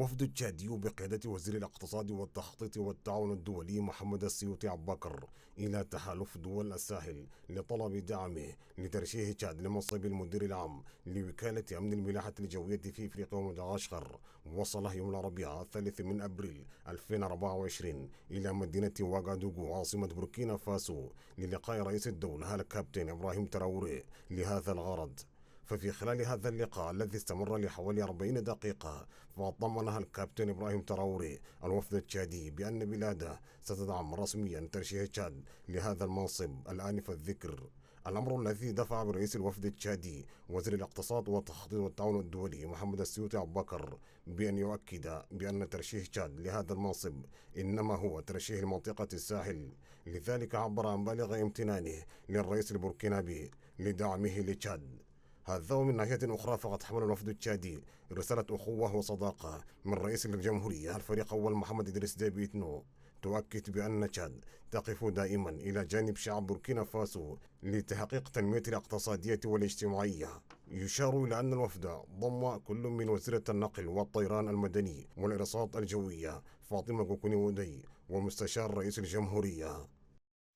وفد تشاد بقيادة وزير الاقتصاد والتخطيط والتعاون الدولي محمد السيوطي عباكر إلى تحالف دول الساحل لطلب دعمه لترشيح تشاد لمنصب المدير العام لوكالة أمن الملاحة الجوية في إفريقيا ومدغشقر وصل يوم الأربعاء الثالث من أبريل 2024 إلى مدينة واغادوغو عاصمة بوركينا فاسو للقاء رئيس الدولة الكابتن إبراهيم تراوري لهذا الغرض ففي خلال هذا اللقاء الذي استمر لحوالي 40 دقيقة فضمنها الكابتن إبراهيم تراوري الوفد التشادي بأن بلاده ستدعم رسميا ترشيح تشاد لهذا المنصب الآنف الذكر الأمر الذي دفع برئيس الوفد التشادي وزير الاقتصاد والتخطيط والتعاون الدولي محمد السيوطي أبو بكر بأن يؤكد بأن ترشيح تشاد لهذا المنصب إنما هو ترشيح منطقة الساحل لذلك عبر عن بالغ امتنانه للرئيس البوركينابي لدعمه لتشاد هذا ومن ناحية أخرى فقد حمل الوفد التشادي رسالة أخوة وصداقة من رئيس الجمهورية الفريق أول محمد إدريس ديبيتنو تؤكد بأن تشاد تقف دائما إلى جانب شعب بوركينا فاسو لتحقيق تنمية الاقتصادية والاجتماعية يشار إلى أن الوفد ضم كل من وزيرة النقل والطيران المدني والإرصاد الجوية فاطمة كوكوني ودي ومستشار رئيس الجمهورية